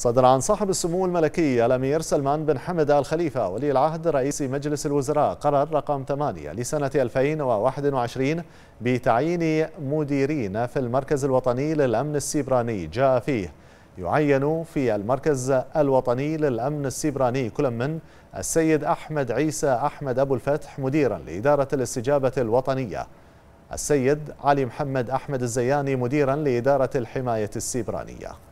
صدر عن صاحب السمو الملكي الأمير سلمان بن حمد آل خليفة ولي العهد رئيس مجلس الوزراء قرار رقم 8 لسنة 2021 بتعيين مديرين في المركز الوطني للأمن السيبراني جاء فيه يعين في المركز الوطني للأمن السيبراني كل من السيد أحمد عيسى أحمد أبو الفتح مديرا لإدارة الاستجابة الوطنية السيد علي محمد أحمد الزياني مديرا لإدارة الحماية السيبرانية